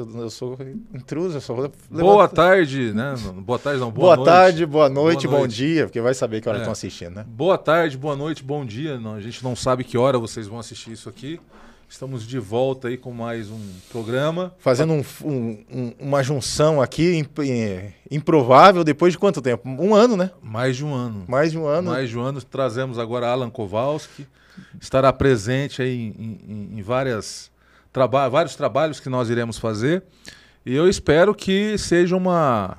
Eu sou intruso, eu sou. Boa tarde, né? Boa tarde, não. Boa, boa noite. tarde, boa noite, boa bom dia, porque vai saber que hora é. estão assistindo, né? Boa tarde, boa noite, bom dia. Não, a gente não sabe que hora vocês vão assistir isso aqui. Estamos de volta aí com mais um programa. Fazendo um, um, uma junção aqui é, improvável depois de quanto tempo? Um ano, né? Mais de um ano. Mais de um ano. Mais de um ano. Trazemos agora Alan Kowalski. Estará presente aí em, em, em várias traba vários trabalhos que nós iremos fazer. E eu espero que seja uma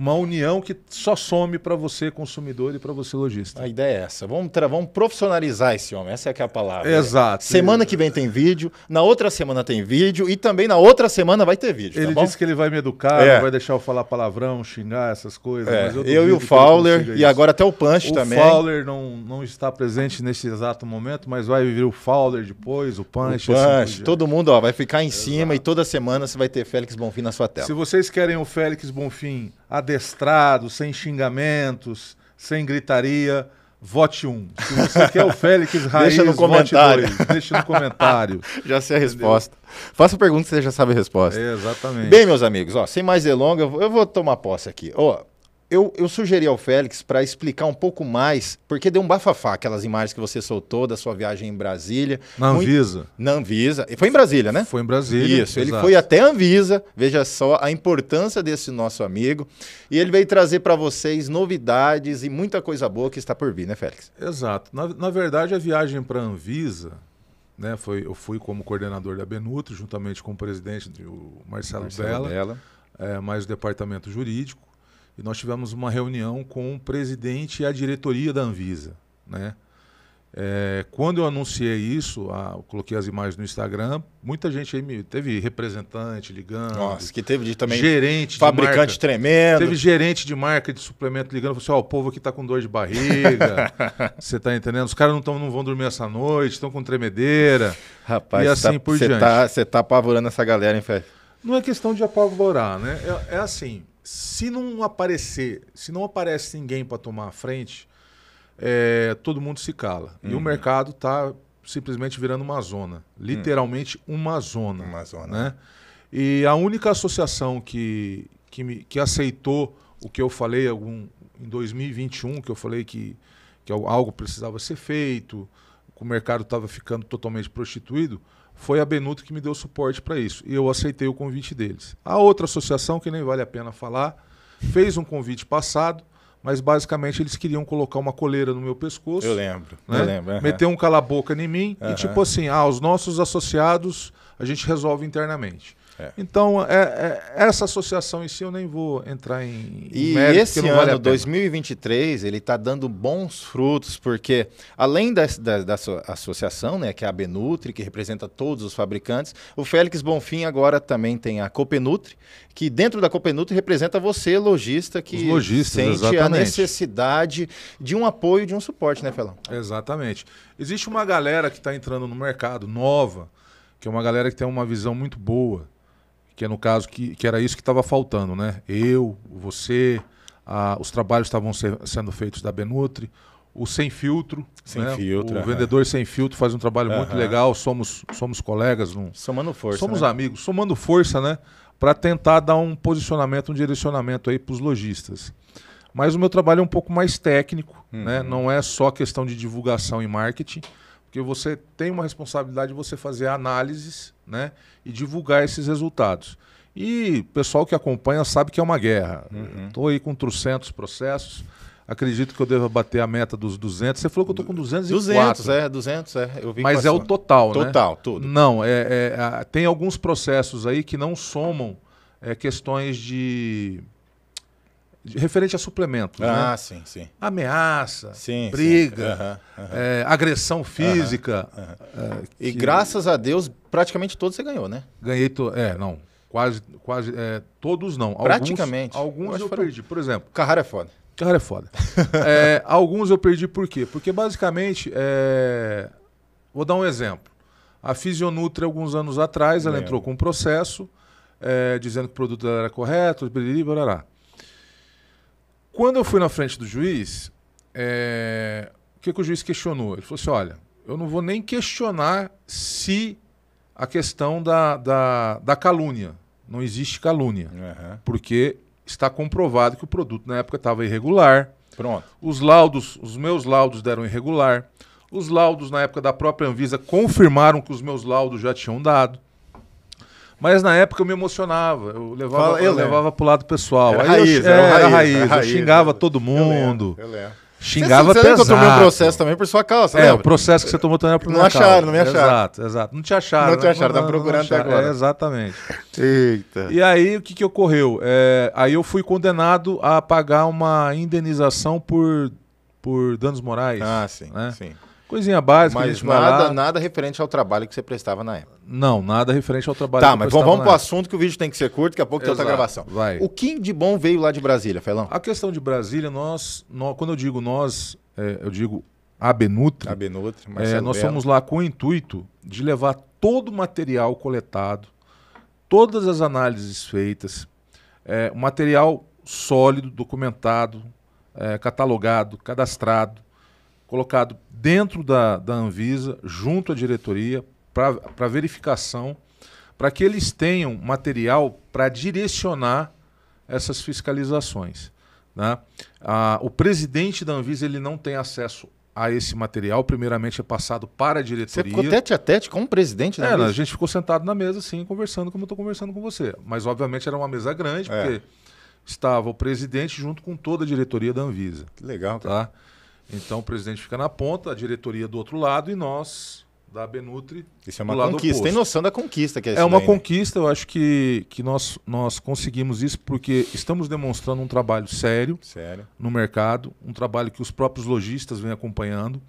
uma união que só some para você, consumidor, e para você, lojista. A ideia é essa. Vamos, vamos profissionalizar esse homem, essa é, é a palavra. Exato. Semana que vem tem vídeo, na outra semana tem vídeo e também na outra semana vai ter vídeo. Tá ele bom? disse que ele vai me educar, é. vai deixar eu falar palavrão, xingar, essas coisas. É. eu, eu e o Fowler, e agora até o Punch o também. O Fowler não, não está presente nesse exato momento, mas vai vir o Fowler depois, o Punch. O tipo punch todo mundo ó, vai ficar em Exato. cima e toda semana você vai ter Félix Bonfim na sua tela. Se vocês querem o Félix Bonfim adestrado, sem xingamentos, sem gritaria, vote um. Se você quer o Félix Raiz, Deixa no comentário. vote dois. Deixa no comentário. já sei a resposta. Faça pergunta que você já sabe a resposta. É, exatamente. Bem, meus amigos, ó, sem mais delongas, eu vou tomar posse aqui. Ó, eu, eu sugeri ao Félix para explicar um pouco mais, porque deu um bafafá aquelas imagens que você soltou da sua viagem em Brasília. Na Anvisa. Muito, na Anvisa. Foi em Brasília, né? Foi em Brasília. Isso, exato. ele foi até a Anvisa, veja só a importância desse nosso amigo. E ele veio trazer para vocês novidades e muita coisa boa que está por vir, né, Félix? Exato. Na, na verdade, a viagem para a Anvisa, né, foi, eu fui como coordenador da Benuto, juntamente com o presidente, o Marcelo, Marcelo Bela, Bela. É, mais o departamento jurídico e nós tivemos uma reunião com o presidente e a diretoria da Anvisa. Né? É, quando eu anunciei isso, eu coloquei as imagens no Instagram, muita gente aí me teve representante ligando. Nossa, que teve de, também gerente fabricante de marca, tremendo. Teve gerente de marca de suplemento ligando, falou assim: "Ó, o povo aqui tá com dor de barriga". Você tá entendendo? Os caras não, tão, não vão dormir essa noite, estão com tremedeira. Rapaz, e tá assim tá, por cê diante. Você tá, tá apavorando essa galera, hein, Fé? Não é questão de apavorar, né? É, é assim, se não aparecer, se não aparece ninguém para tomar a frente, é, todo mundo se cala. Uhum. E o uhum. mercado está simplesmente virando uma zona. Literalmente uhum. uma zona. Uma zona. Né? E a única associação que, que, me, que aceitou o que eu falei algum, em 2021, que eu falei que, que algo precisava ser feito, que o mercado estava ficando totalmente prostituído, foi a Benuto que me deu suporte para isso. E eu aceitei o convite deles. A outra associação, que nem vale a pena falar, fez um convite passado, mas basicamente eles queriam colocar uma coleira no meu pescoço. Eu lembro, né? eu lembro. Uhum. Meter um cala-boca em mim uhum. e tipo assim, ah, os nossos associados a gente resolve internamente. É. Então, é, é, essa associação em si eu nem vou entrar em. E mérito, esse ano, vale 2023, ele está dando bons frutos, porque além da, da, da associação, né, que é a Benutri, que representa todos os fabricantes, o Félix Bonfim agora também tem a Copenutri, que dentro da Copenutri representa você, lojista, que sente exatamente. a necessidade de um apoio, de um suporte, né, Felão? Exatamente. Existe uma galera que está entrando no mercado nova, que é uma galera que tem uma visão muito boa que é no caso que, que era isso que estava faltando, né? Eu, você, a, os trabalhos estavam ser, sendo feitos da Benutri, o sem filtro, sem né? filtro, o vendedor sem filtro faz um trabalho muito legal, somos somos colegas, num, somando força, somos né? amigos, somando força, né? Para tentar dar um posicionamento, um direcionamento aí para os lojistas. Mas o meu trabalho é um pouco mais técnico, uhum. né? Não é só questão de divulgação e marketing. Porque você tem uma responsabilidade de você fazer análises né, e divulgar esses resultados. E o pessoal que acompanha sabe que é uma guerra. Estou uhum. aí com 300 processos. Acredito que eu deva bater a meta dos 200. Você falou que eu estou com 204. 200, é, 200, é. Eu vi Mas é o total, total né? Total, tudo. Não, é, é, tem alguns processos aí que não somam é, questões de referente a suplementos. Ah, né? sim, sim. Ameaça, sim, briga, sim. Uhum, uhum. É, agressão física. Uhum, é, e graças a Deus, praticamente todos você ganhou, né? Ganhei, to... é, não. Quase, quase é, todos não. Alguns, praticamente. Alguns, eu, eu foram... perdi, por exemplo. Carrara é foda. Carrara é foda. É, alguns eu perdi por quê? Porque basicamente, é, vou dar um exemplo. A Fisionutra, alguns anos atrás, ela entrou com um processo é, dizendo que o produto era correto, blá, blá, blá, blá. Quando eu fui na frente do juiz, é... o que, que o juiz questionou? Ele falou assim: olha, eu não vou nem questionar se a questão da, da, da calúnia. Não existe calúnia. Uhum. Porque está comprovado que o produto na época estava irregular. Pronto. Os laudos, os meus laudos deram irregular. Os laudos na época da própria Anvisa confirmaram que os meus laudos já tinham dado. Mas na época eu me emocionava. Eu levava, Fala, eu, eu levava pro lado pessoal. Era, Aí raiz, eu, era, é, era, raiz, raiz, era, raiz, Eu xingava todo mundo. Eu lembro, eu lembro. Xingava você, você pesado. Você tomei um processo também por sua causa, É, o processo que você tomou também é por Não acharam, não me acharam. Exato, exato. Não te acharam. Não te né? acharam, tá procurando acharam. até agora. É, exatamente. Eita. E aí, o que, que ocorreu? É, aí eu fui condenado a pagar uma indenização por, por danos morais. Ah, sim, né? sim. Coisinha básica. Mas nada, nada referente ao trabalho que você prestava na época. Não, nada referente ao trabalho tá, que você prestava. Tá, mas vamos para o assunto que o vídeo tem que ser curto, daqui a pouco Exato. tem outra gravação. Vai. O que de bom veio lá de Brasília, Felão? A questão de Brasília, nós, nós quando eu digo nós, é, eu digo a Benutri. A Benutri, é, Nós Belo. fomos lá com o intuito de levar todo o material coletado, todas as análises feitas, é, material sólido, documentado, é, catalogado, cadastrado, colocado dentro da, da Anvisa, junto à diretoria, para verificação, para que eles tenham material para direcionar essas fiscalizações. Né? Ah, o presidente da Anvisa ele não tem acesso a esse material, primeiramente é passado para a diretoria. Você ficou tete a tete com o presidente da é, Anvisa? a gente ficou sentado na mesa, sim, conversando como eu estou conversando com você. Mas, obviamente, era uma mesa grande, é. porque estava o presidente junto com toda a diretoria da Anvisa. Que legal, tá? cara. Tá? Então o presidente fica na ponta, a diretoria do outro lado e nós da Benutri. Isso é uma conquista. Tem noção da conquista que é, é isso É uma daí, né? conquista, né? eu acho que, que nós, nós conseguimos isso porque estamos demonstrando um trabalho sério, sério. no mercado, um trabalho que os próprios lojistas vêm acompanhando.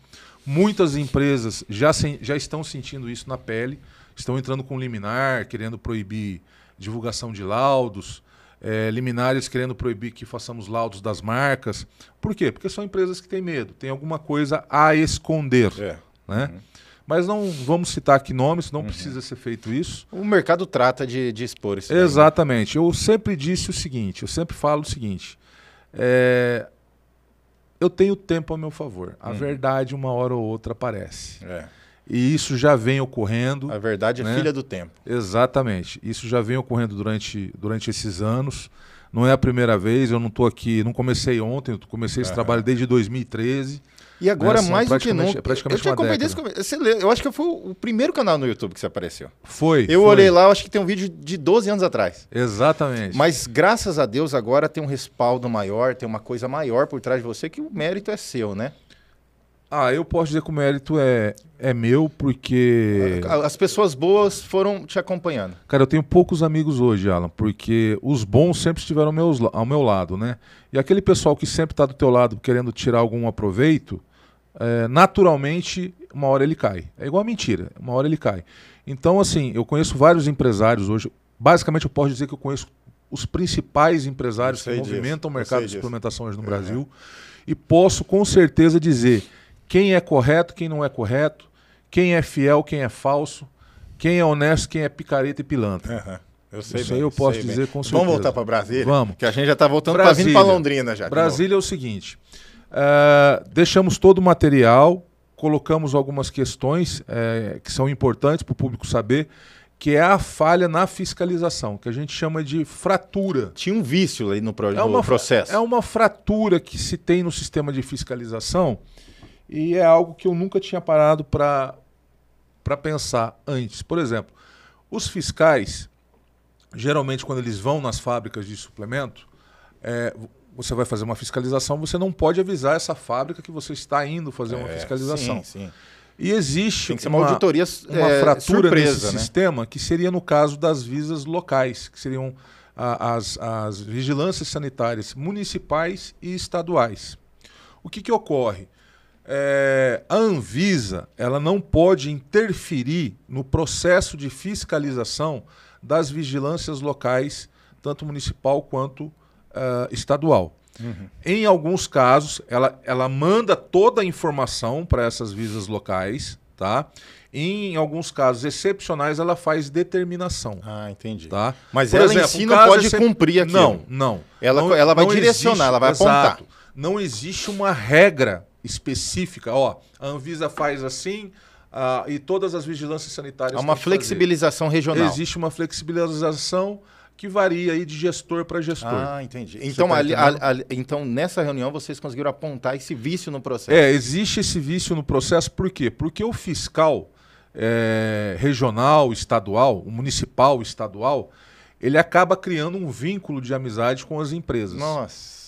Muitas empresas já, se, já estão sentindo isso na pele, estão entrando com liminar, querendo proibir divulgação de laudos, é, liminares querendo proibir que façamos laudos das marcas. Por quê? Porque são empresas que têm medo, têm alguma coisa a esconder. É. Né? Uhum. Mas não vamos citar aqui nomes, não uhum. precisa ser feito isso. O mercado trata de, de expor isso. Né? Exatamente. Daí. Eu sempre disse o seguinte, eu sempre falo o seguinte. É, eu tenho tempo a meu favor. A uhum. verdade, uma hora ou outra, aparece. É. E isso já vem ocorrendo. A verdade é né? filha do tempo. Exatamente. Isso já vem ocorrendo durante, durante esses anos. Não é a primeira vez, eu não estou aqui, não comecei ontem, eu comecei esse uhum. trabalho desde 2013. E agora, assim, mais do que nunca. É praticamente eu uma desse, você lê, Eu acho que foi o primeiro canal no YouTube que você apareceu. Foi. Eu foi. olhei lá, eu acho que tem um vídeo de 12 anos atrás. Exatamente. Mas graças a Deus agora tem um respaldo maior, tem uma coisa maior por trás de você que o mérito é seu, né? Ah, eu posso dizer que o mérito é, é meu, porque. As pessoas boas foram te acompanhando. Cara, eu tenho poucos amigos hoje, Alan, porque os bons sempre estiveram ao meu, ao meu lado, né? E aquele pessoal que sempre está do teu lado querendo tirar algum aproveito, é, naturalmente, uma hora ele cai. É igual a mentira, uma hora ele cai. Então, assim, eu conheço vários empresários hoje. Basicamente, eu posso dizer que eu conheço os principais empresários que movimentam o mercado de hoje no é. Brasil. E posso com certeza dizer quem é correto, quem não é correto, quem é fiel, quem é falso, quem é honesto, quem é picareta e pilantra. Uhum. Eu sei Isso bem, aí eu posso dizer bem. com certeza. Vamos voltar para Brasília? Vamos. Que a gente já está voltando para vir para Londrina já. Brasília é o seguinte: uh, deixamos todo o material, colocamos algumas questões uh, que são importantes para o público saber, que é a falha na fiscalização, que a gente chama de fratura. Tinha um vício aí no, pro, é uma, no processo. É uma fratura que se tem no sistema de fiscalização e é algo que eu nunca tinha parado para pensar antes. Por exemplo, os fiscais, geralmente quando eles vão nas fábricas de suplemento, é, você vai fazer uma fiscalização, você não pode avisar essa fábrica que você está indo fazer é, uma fiscalização. Sim, sim. E existe uma, uma, auditoria uma é, fratura surpresa, nesse né? sistema que seria no caso das visas locais, que seriam a, as, as vigilâncias sanitárias municipais e estaduais. O que, que ocorre? é, a Anvisa ela não pode interferir no processo de fiscalização das vigilâncias locais, tanto municipal quanto uh, estadual. Uhum. Em alguns casos, ela, ela manda toda a informação para essas visas locais, tá? Em alguns casos excepcionais, ela faz determinação. Ah, entendi. Tá? Mas Por ela exemplo, em si não pode cumprir aquilo. Não, não. Ela, não, ela vai direcionar, existe, ela vai exato, apontar. Não existe uma regra específica, ó, a Anvisa faz assim, ah, e todas as vigilâncias sanitárias. Há uma flexibilização fazer. regional. Existe uma flexibilização que varia aí de gestor para gestor. Ah, entendi. Então, tá ali, então, nessa reunião, vocês conseguiram apontar esse vício no processo. É, existe esse vício no processo, por quê? Porque o fiscal é, regional, estadual, municipal, estadual, ele acaba criando um vínculo de amizade com as empresas. Nossa.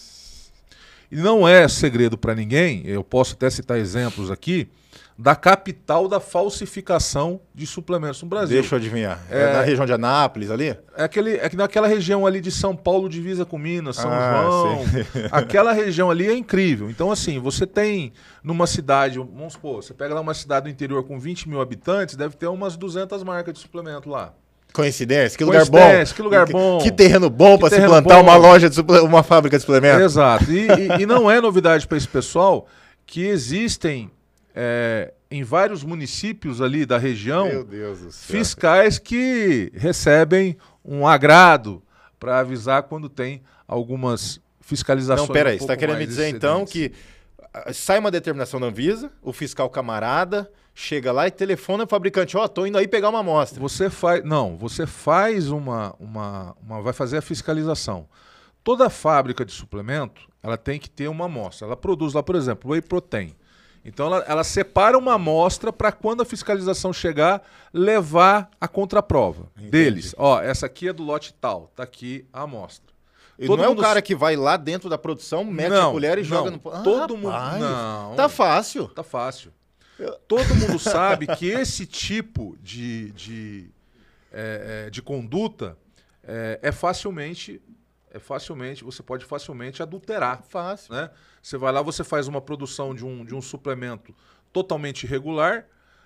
E não é segredo para ninguém, eu posso até citar exemplos aqui, da capital da falsificação de suplementos no Brasil. Deixa eu adivinhar. É, é na região de Anápolis ali? É, aquele, é naquela região ali de São Paulo, divisa com Minas, São ah, João. Sim. Aquela região ali é incrível. Então, assim, você tem numa cidade, vamos supor, você pega lá uma cidade do interior com 20 mil habitantes, deve ter umas 200 marcas de suplemento lá. Coincidência, que lugar Coincidência, bom. Que lugar bom. Que, que terreno bom para se plantar bom. uma loja, de uma fábrica de suplementos. Exato. E, e, e não é novidade para esse pessoal que existem é, em vários municípios ali da região fiscais que recebem um agrado para avisar quando tem algumas fiscalizações. Não, peraí, um você está querendo me dizer então que sai uma determinação da Anvisa, o fiscal camarada chega lá e telefona o fabricante, ó, oh, tô indo aí pegar uma amostra. Você faz, não, você faz uma, uma, uma vai fazer a fiscalização. Toda fábrica de suplemento, ela tem que ter uma amostra. Ela produz lá, por exemplo, whey protein. Então ela, ela separa uma amostra para quando a fiscalização chegar, levar a contraprova Entendi. deles. Ó, essa aqui é do lote tal, tá aqui a amostra e todo não mundo... é o cara que vai lá dentro da produção, mete não, a colher e não. joga no. Ah, todo mundo. Não. Tá fácil. Tá fácil. Todo mundo sabe que esse tipo de, de, é, é, de conduta é, é, facilmente. É facilmente, você pode facilmente adulterar. Fácil. Né? Você vai lá, você faz uma produção de um, de um suplemento totalmente irregular.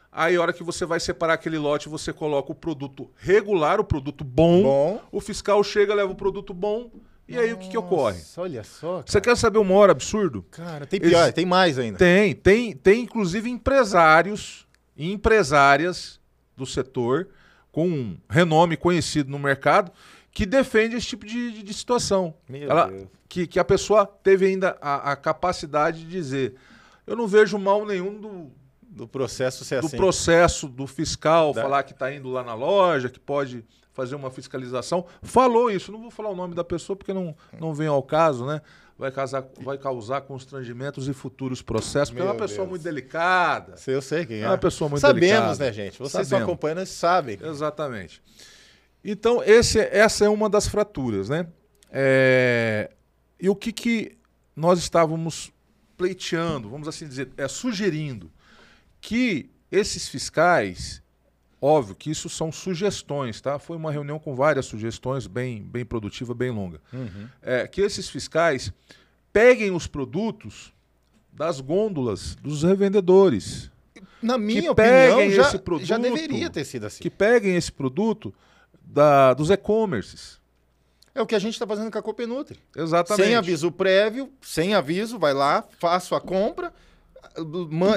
Aí, a hora que você vai separar aquele lote, você coloca o produto regular, o produto bom. bom. O fiscal chega, leva o produto bom, e aí Nossa, o que, que ocorre? Olha só. Cara. Você quer saber o maior absurdo? Cara, tem pior, Eles... tem mais ainda. Tem, tem, tem inclusive empresários e empresárias do setor com um renome conhecido no mercado que defende esse tipo de, de, de situação. Meu Ela, Deus. Que, que a pessoa teve ainda a, a, capacidade de dizer: eu não vejo mal nenhum do. Do processo ser do assim. processo do fiscal da... falar que está indo lá na loja, que pode fazer uma fiscalização, falou isso. Não vou falar o nome da pessoa porque não, não vem ao caso, né? Vai, causar vai causar constrangimentos e futuros processos, porque é uma pessoa Deus. muito delicada. Eu sei quem é. É uma pessoa muito Sabemos, delicada. Sabemos, né, gente? Vocês Sabemos. só acompanham e sabem. Exatamente. Então, esse, essa é uma das fraturas, né? É, e o que, que nós estávamos pleiteando, vamos assim dizer, é, sugerindo que esses fiscais Óbvio que isso são sugestões, tá? Foi uma reunião com várias sugestões, bem, bem produtiva, bem longa. Uhum. É, que esses fiscais peguem os produtos das gôndolas dos revendedores. Na minha opinião, já, produto, já deveria ter sido assim. Que peguem esse produto da, dos e-commerces. É o que a gente está fazendo com a Copenutri. Exatamente. Sem aviso prévio, sem aviso, vai lá, faço a compra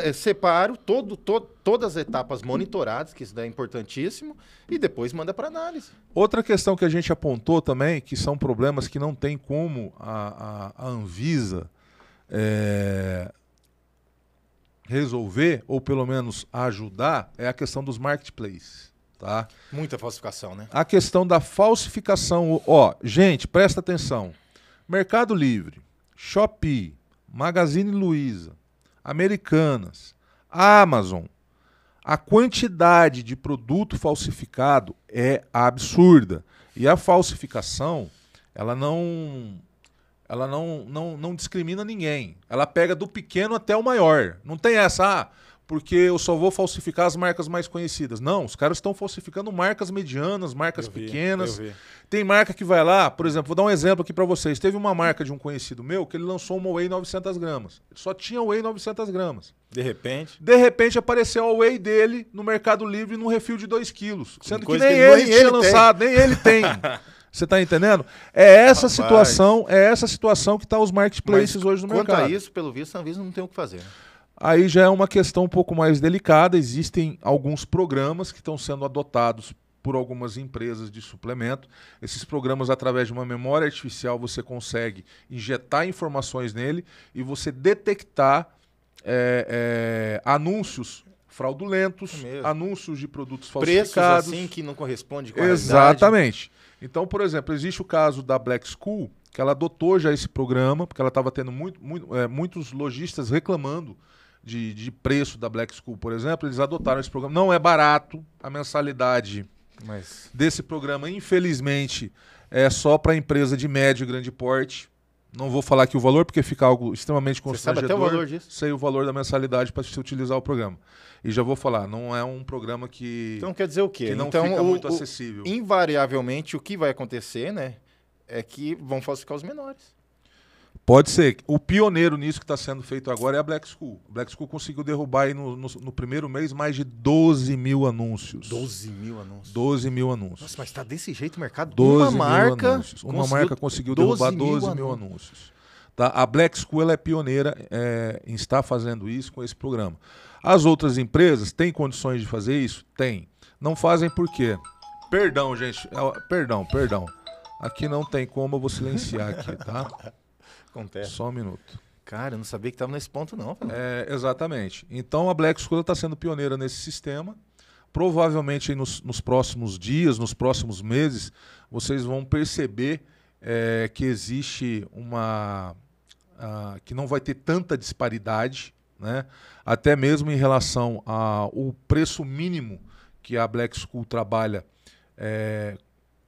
eh, separo todo, todas as etapas monitoradas, que isso daí é importantíssimo, e depois manda para análise. Outra questão que a gente apontou também, que são problemas que não tem como a, a, a Anvisa é, resolver, ou pelo menos ajudar, é a questão dos marketplaces. Tá? Muita falsificação, né? A questão da falsificação. Ó, gente, presta atenção. Mercado Livre, Shopee, Magazine Luiza, Americanas, Amazon. A quantidade de produto falsificado é absurda. E a falsificação, ela não ela não, não, não discrimina ninguém. Ela pega do pequeno até o maior. Não tem essa, ah, porque eu só vou falsificar as marcas mais conhecidas. Não, os caras estão falsificando marcas medianas, marcas pequenas. Tem marca que vai lá, por exemplo, vou dar um exemplo aqui para vocês. Teve uma marca de um conhecido meu que ele lançou uma Whey 900 gramas. Só tinha Whey 900 gramas. De repente? De repente apareceu a Whey dele no Mercado Livre num refil de 2 quilos. Sendo que nem que ele, ele tinha lançado, nem ele tem. Você está entendendo? É essa Rapaz. situação, é essa situação que está os marketplaces Mas hoje no quanto mercado. Quanto a isso, pelo visto, a Anvisa não tem o que fazer. Né? Aí já é uma questão um pouco mais delicada. Existem alguns programas que estão sendo adotados por algumas empresas de suplemento. Esses programas, através de uma memória artificial, você consegue injetar informações nele e você detectar é, é, anúncios fraudulentos, é anúncios de produtos falsificados. Preços assim que não correspondem com a Exatamente. Então, por exemplo, existe o caso da Black School, que ela adotou já esse programa, porque ela estava tendo muito, muito, eh, muitos lojistas reclamando de, de preço da Black School, por exemplo, eles adotaram esse programa. Não é barato a mensalidade Mas... desse programa, infelizmente, é só para empresa de médio e grande porte. Não vou falar aqui o valor, porque fica algo extremamente constrangedor. Você sabe até o valor disso? Sei o valor da mensalidade para se utilizar o programa. E já vou falar, não é um programa que. Então quer dizer o quê? Que não então, fica o, muito o, acessível. Invariavelmente, o que vai acontecer, né? É que vão falsificar os menores. Pode ser. O pioneiro nisso que está sendo feito agora é a Black School. A Black School conseguiu derrubar aí no, no, no, primeiro mês mais de 12 mil anúncios. 12 mil anúncios. 12 mil anúncios. Nossa, mas está desse jeito o mercado? 12 uma marca. Uma marca conseguiu derrubar 12 mil, anúncios. Tá? A Black School é pioneira é, em estar fazendo isso com esse programa. As outras empresas têm condições de fazer isso? Tem. Não fazem por quê? Perdão, gente. É, perdão, perdão. Aqui não tem como eu vou silenciar aqui, tá? Acontece. Só um minuto. Cara, eu não sabia que estava nesse ponto, não. É, exatamente. Então a Black School está sendo pioneira nesse sistema. Provavelmente nos, nos, próximos dias, nos próximos meses, vocês vão perceber é, que existe uma. que não vai ter tanta disparidade, né? até mesmo em relação ao preço mínimo que a Black School trabalha é,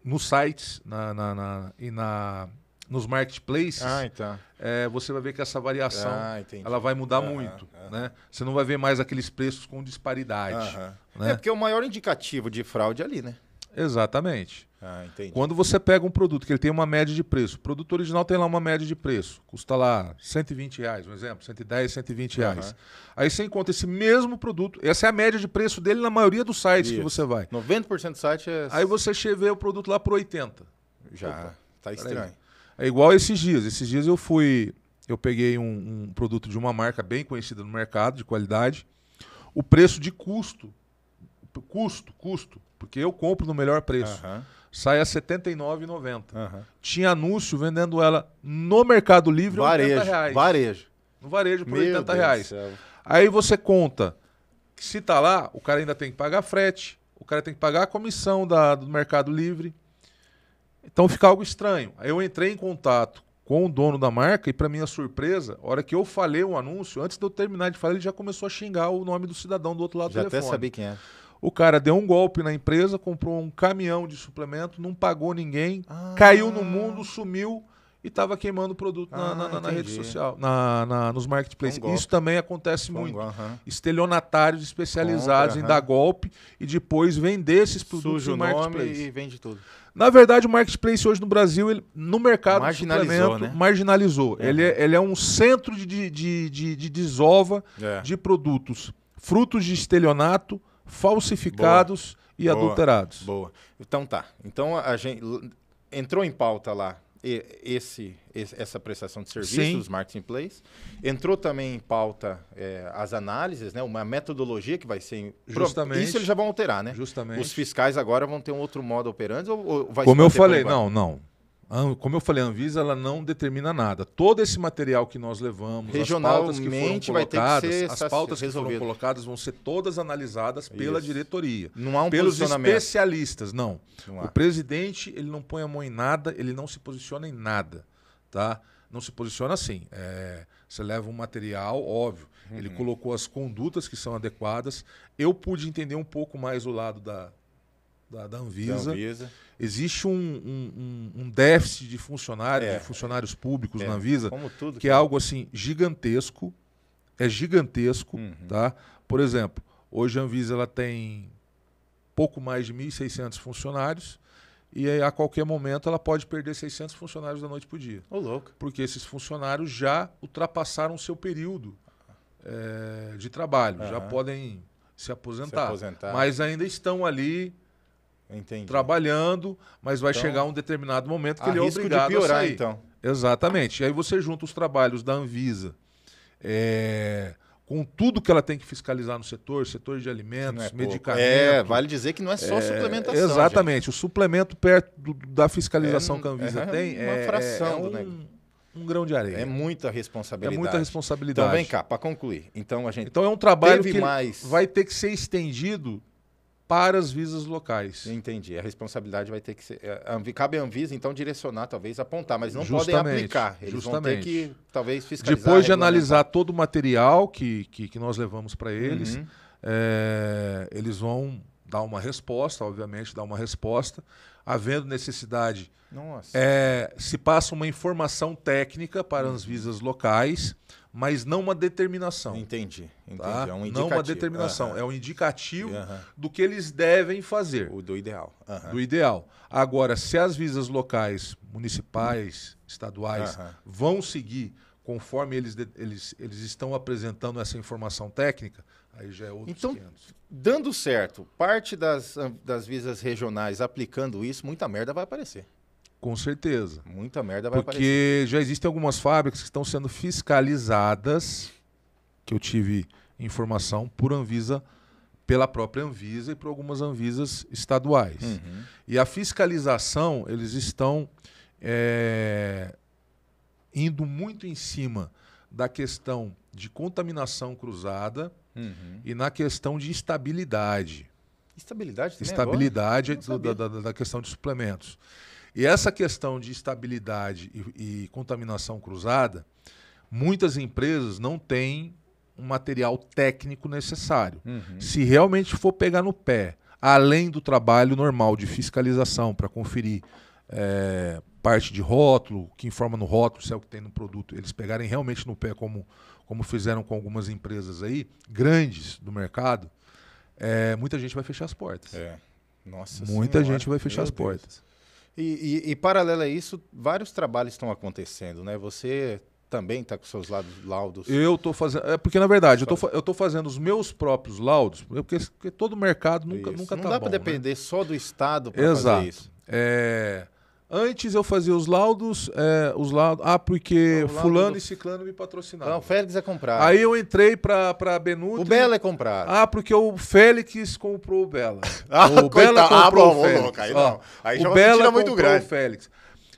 nos sites na, na, na, e na, nos marketplaces, ah, então. é, você vai ver que essa variação ah, ela vai mudar muito. Né? Você não vai ver mais aqueles preços com disparidade. Né? É porque é o maior indicativo de fraude é ali, né? Exatamente. Ah, Quando você pega um produto que ele tem uma média de preço, o produto original tem lá uma média de preço, custa lá 120 reais, um exemplo, 110, 120 reais. Uhum. Aí você encontra esse mesmo produto, essa é a média de preço dele na maioria dos sites Isso. que você vai. 90% do site é. Aí você vê o produto lá por 80. Já. Opa, tá estranho. Aí. É igual esses dias. Esses dias eu fui. Eu peguei um, um produto de uma marca bem conhecida no mercado, de qualidade. O preço de custo. Custo, custo. Porque eu compro no melhor preço. Uhum. Sai a R$ 79,90. Uhum. Tinha anúncio vendendo ela no Mercado Livre varejo, R$ reais. Varejo. No varejo por R$ 80 reais. Aí você conta que se tá lá, o cara ainda tem que pagar frete, o cara tem que pagar a comissão da, do Mercado Livre, então fica algo estranho. Aí eu entrei em contato com o dono da marca e, para minha surpresa, a hora que eu falei o anúncio, antes de eu terminar de falar, ele já começou a xingar o nome do cidadão do outro lado já do telefone. Já até sabia quem era. O cara deu um golpe na empresa, comprou um caminhão de suplemento, não pagou ninguém, ah. caiu no mundo, sumiu e estava queimando o produto ah, na, na, na, rede social, na, na nos marketplaces. Um Isso também acontece um muito. uh -huh. Estelionatários especializados em uh -huh. dar golpe e depois vender esses produtos Sujo no marketplace. e vende tudo. Na verdade, o marketplace hoje no Brasil, ele, no mercado marginalizou, né? marginalizou. É. Ele, é, ele é um centro de, de, de, de desova é. de produtos, frutos de estelionato, falsificados Boa. e Boa. adulterados. Boa. Então tá. Então a gente entrou em pauta lá esse, essa prestação de serviço os marketplaces. Entrou também em pauta é, as análises, né? uma metodologia que vai ser. Justamente. Pro... Isso eles já vão alterar, né? Justamente. Os fiscais agora vão ter um outro modo operando ou, ou vai Como eu falei, não, não como eu falei, a Anvisa ela não determina nada. Todo esse material que nós levamos, as pautas que foram colocadas, as pautas que foram colocadas vão ser todas analisadas pela Isso. diretoria. Não há um pelos especialistas, não. não o presidente ele não põe a mão em nada, ele não se posiciona em nada, tá? Não se posiciona assim. É, você leva um material, óbvio. Uhum. Ele colocou as condutas que são adequadas. Eu pude entender um pouco mais o lado da, da, da, Anvisa. da Anvisa. Existe um, um, um déficit de funcionários, é. de funcionários públicos é. na Anvisa, tudo, é que é algo assim gigantesco. É gigantesco, uhum. tá? Por exemplo, hoje a Anvisa ela tem pouco mais de 1.600 funcionários e aí, a qualquer momento ela pode perder 600 funcionários da noite para o dia. Ô, louco. Porque esses funcionários já ultrapassaram o seu período é, de trabalho, uhum. já podem se aposentar, se aposentar, mas ainda estão ali Entendi. trabalhando, mas vai então, chegar um determinado momento que ele é obrigado de piorar, a sair. Então. Exatamente. E aí você junta os trabalhos da Anvisa é, com tudo que ela tem que fiscalizar no setor, setor de é alimentos, é medicamentos. É, vale dizer que não é só é, suplementação. Exatamente. Gente. O suplemento perto do, da fiscalização é, que a Anvisa é tem é uma fração é um, um grão de areia. É muita responsabilidade. É muita responsabilidade. Então vem cá, para concluir. Então a gente Então é um trabalho que mais... vai ter que ser estendido para as visas locais. Entendi. A responsabilidade vai ter que ser. É, a Anvisa, cabe à Anvisa, então, direcionar, talvez, apontar, mas não justamente, podem aplicar. Eles justamente. vão ter que, talvez, fiscalizar. Depois de analisar todo o material que, que, que nós levamos para eles, uhum. é, eles vão dar uma resposta, obviamente, dar uma resposta. Havendo necessidade, é, se passa uma informação técnica para uhum. as visas locais mas não uma determinação. Entendi. entendi. Tá? É um não uma determinação, uhum. é um indicativo uhum. do que eles devem fazer. O do ideal. Uhum. Do ideal. Agora, se as visas locais, municipais, estaduais, vão seguir conforme eles, eles, eles estão apresentando essa informação técnica, aí já é outro então, 500. Dando certo, parte das, ah, das visas regionais aplicando isso, muita merda vai aparecer. Com certeza. Muita merda vai Porque aparecer. Porque já existem algumas fábricas que estão sendo fiscalizadas, que eu tive informação, por Anvisa, pela própria Anvisa e por algumas Anvisas estaduais. Uhum. E a fiscalização, eles estão é, indo muito em cima da questão de contaminação cruzada uhum. e na questão de estabilidade. Estabilidade? Estabilidade é, da, da, da questão de suplementos. E essa questão de estabilidade e, e contaminação cruzada, muitas empresas não têm um material técnico necessário. Uhum. Se realmente for pegar no pé, além do trabalho normal de fiscalização para conferir é, parte de rótulo, que informa no rótulo se é o que tem no produto, eles pegarem realmente no pé, como, como fizeram com algumas empresas aí, grandes do mercado, é, muita gente vai fechar as portas. É. Nossa Muita senhora. gente vai fechar Meu as portas. E, e, e, paralelo a isso, vários trabalhos estão acontecendo, né? Você também está com seus laudos. Eu estou fazendo. É porque, na verdade, eu estou fazendo os meus próprios laudos, porque, porque todo mercado nunca, está. nunca Não tá dá para né? depender né? só do Estado para fazer isso. É, Antes eu fazia os laudos, é, os laudos. Ah, porque fulano do... e ciclano me patrocinavam. Não, o Félix é comprar. Aí eu entrei pra, pra Benuto. O Bela é comprar. Ah, porque o Félix comprou o Bela. ah, o coitado. Bela ah, comprou ah, bom, o Félix. Louco, aí não. Aí o Bela comprou muito grande. o Félix.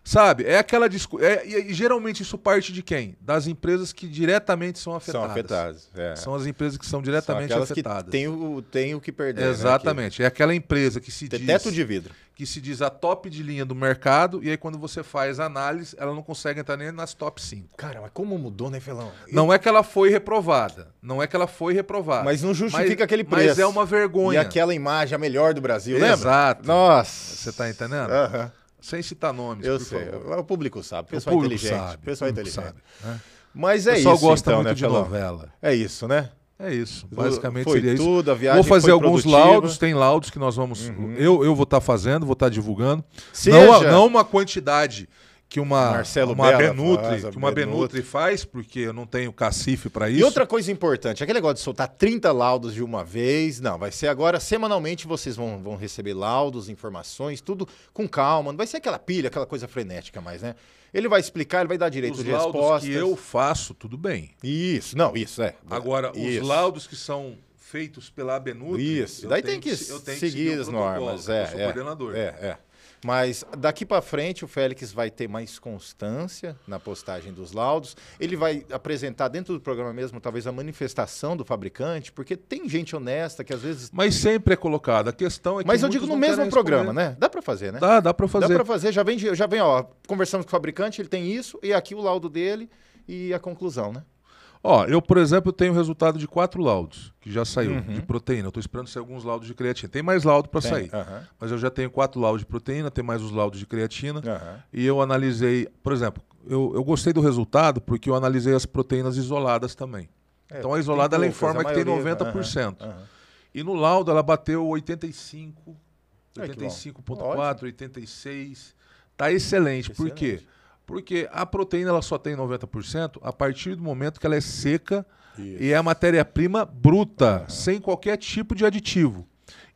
Sabe? É aquela discussão. É, e, e, geralmente isso parte de quem? Das empresas que diretamente são afetadas. São afetadas. É. São as empresas que são diretamente são afetadas. Que tem, o, tem o que perder. Né, Exatamente. Né? É aquela empresa que se tem diz. Teto de vidro. Que se diz a top de linha do mercado, e aí quando você faz análise, ela não consegue entrar nem nas top 5. Cara, mas como mudou, né, Felão? Eu... Não é que ela foi reprovada. Não é que ela foi reprovada. Mas não justifica mas, aquele preço. Mas é uma vergonha. E aquela imagem, a melhor do Brasil, lembra? Exato. Nossa. Você tá entendendo? Aham. Uhum. Sem citar nomes. Eu sei. Favor. O público sabe. O pessoal é é o público inteligente. Sabe, pessoal inteligente. Sabe, né? Mas é isso. O pessoal isso, gosta então, muito né, de novela. É isso, né? É isso. Basicamente foi seria tudo, isso. A viagem vou fazer alguns produtiva. laudos, tem laudos que nós vamos. Uhum. Eu, eu vou estar tá fazendo, vou estar tá divulgando. Seja... Não, não uma quantidade que uma Marcelo uma Benutri, faz, que uma Benutri. Benutri faz, porque eu não tenho cacife para isso. E outra coisa importante, aquele negócio de soltar 30 laudos de uma vez, não, vai ser agora semanalmente vocês vão, vão receber laudos, informações, tudo com calma, não vai ser aquela pilha, aquela coisa frenética mais, né? Ele vai explicar, ele vai dar direito os de laudos respostas. que eu faço, tudo bem. Isso, não, isso é. Agora, os laudos que são feitos pela Benutri, isso, daí tem que, que seguir as normas, é, eu sou é, coordenador. É, é. Mas daqui para frente o Félix vai ter mais constância na postagem dos laudos. Ele vai apresentar dentro do programa mesmo talvez a manifestação do fabricante, porque tem gente honesta que às vezes Mas sempre é colocada. A questão é que Mas eu digo no mesmo programa, responder. né? Dá para fazer, né? Dá, dá para fazer. Dá para fazer, já vem já vem, ó, conversamos com o fabricante, ele tem isso e aqui o laudo dele e a conclusão, né? Ó, eu, por exemplo, tenho o resultado de quatro laudos que já saiu uhum. de proteína. Eu estou esperando sair alguns laudos de creatina. Tem mais laudo para sair, uhum. mas eu já tenho quatro laudos de proteína, tem mais os laudos de creatina. Uhum. E eu analisei, por exemplo, eu, eu gostei do resultado porque eu analisei as proteínas isoladas também. É, então a isolada ela informa que tem 90%. Uhum. E no laudo ela bateu 85, 85.4, 86. Tá excelente, excelente. por quê? Porque a proteína ela só tem 90% a partir do momento que ela é seca Isso. e é a matéria-prima bruta, uhum. sem qualquer tipo de aditivo.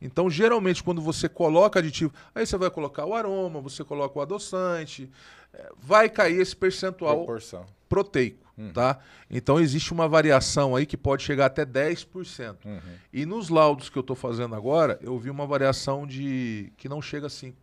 Então, geralmente, quando você coloca aditivo, aí você vai colocar o aroma, você coloca o adoçante, eh, vai cair esse percentual Proporção. proteico. Uhum. Tá? Então existe uma variação aí que pode chegar até 10%. Uhum. E nos laudos que eu estou fazendo agora, eu vi uma variação de que não chega a 5%.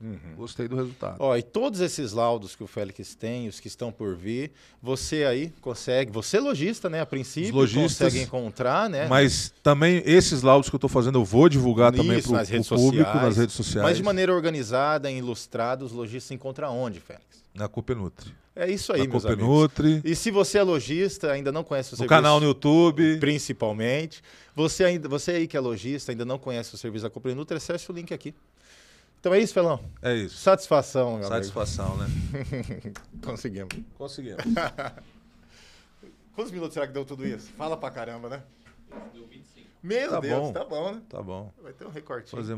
Uhum. Gostei do resultado. Ó, e todos esses laudos que o Félix tem, os que estão por vir, você aí consegue, você é lojista, né, a princípio, consegue encontrar, né? Mas também esses laudos que eu estou fazendo, eu vou divulgar Isso, também para o público sociais, nas redes sociais. Mas de maneira organizada, ilustrada, os lojistas encontram onde, Félix? Na nutri é isso aí, meus Copenutri. amigos. E se você é lojista, ainda não conhece o serviço... canal no YouTube. Principalmente. Você, ainda, você aí que é lojista, ainda não conhece o serviço da Copenutri, acesse o link aqui. Então é isso, Felão? É isso. Satisfação, galera. Satisfação, amigo. né? Conseguimos. Conseguimos. Quantos minutos será que deu tudo isso? Fala pra caramba, né? Deu 25. Meu tá Deus, bom. tá bom, né? Tá bom. Vai ter um recortinho. Fazer